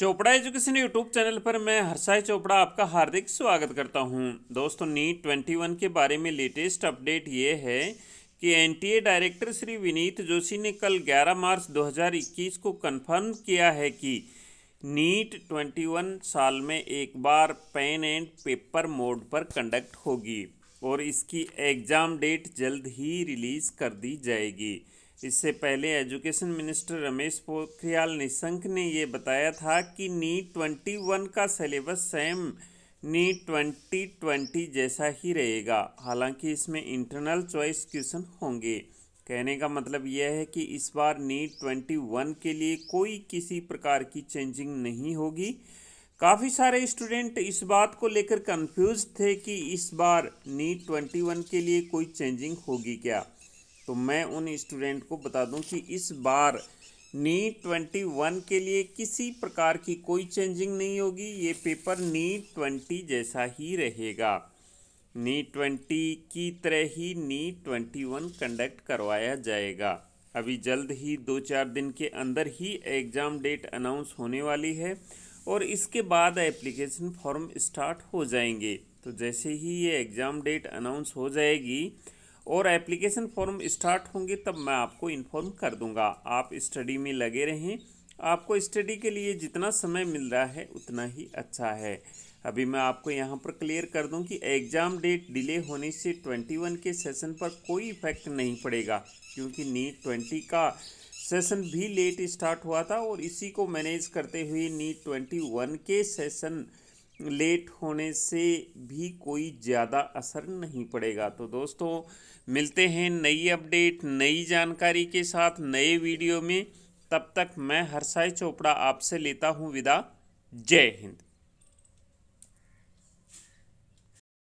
Chopra education YouTube channel पर मैं हर्षाई चोपड़ा आपका हार्दिक स्वागत करता हूं दोस्तों नीट 21 के बारे में लेटेस्ट अपडेट ये है कि एनटीए डायरेक्टर श्री विनीत जोशी ने कल 11 मार्च 2021 को कन्फर्म किया है कि नीट 21 साल में एक बार पेन एंड पेपर मोड पर कंडक्ट होगी और इसकी एग्ज़ाम डेट जल्द ही रिलीज़ कर दी जाएगी इससे पहले एजुकेशन मिनिस्टर रमेश पोखरियाल निशंक ने ये बताया था कि नीट ट्वेंटी वन का syllabus same NEET twenty twenty जैसा ही रहेगा हालांकि इसमें इंटरनल चॉइस क्वेश्चन होंगे कहने का मतलब यह है कि इस बार नीट ट्वेंटी वन के लिए कोई किसी प्रकार की चेंजिंग नहीं होगी काफ़ी सारे स्टूडेंट इस बात को लेकर कंफ्यूज थे कि इस बार नीट ट्वेंटी वन के लिए कोई चेंजिंग होगी क्या तो मैं उन स्टूडेंट को बता दूं कि इस बार नीट ट्वेंटी वन के लिए किसी प्रकार की कोई चेंजिंग नहीं होगी ये पेपर नीट ट्वेंटी जैसा ही रहेगा नीट ट्वेंटी की तरह ही नीट ट्वेंटी वन कंडक्ट करवाया जाएगा अभी जल्द ही दो चार दिन के अंदर ही एग्ज़ाम डेट अनाउंस होने वाली है और इसके बाद एप्लीकेशन फॉर्म स्टार्ट हो जाएंगे तो जैसे ही ये एग्ज़ाम डेट अनाउंस हो जाएगी और एप्लीकेशन फॉर्म स्टार्ट होंगे तब मैं आपको इन्फॉर्म कर दूंगा आप स्टडी में लगे रहें आपको स्टडी के लिए जितना समय मिल रहा है उतना ही अच्छा है अभी मैं आपको यहाँ पर क्लियर कर दूँ कि एग्ज़ाम डेट डिले होने से 21 के सेशन पर कोई इफेक्ट नहीं पड़ेगा क्योंकि नीट 20 का सेशन भी लेट स्टार्ट हुआ था और इसी को मैनेज करते हुए नीट 21 के सेशन लेट होने से भी कोई ज़्यादा असर नहीं पड़ेगा तो दोस्तों मिलते हैं नई अपडेट नई जानकारी के साथ नए वीडियो में तब तक मैं हर्षाई चोपड़ा आपसे लेता हूँ विदा जय हिंद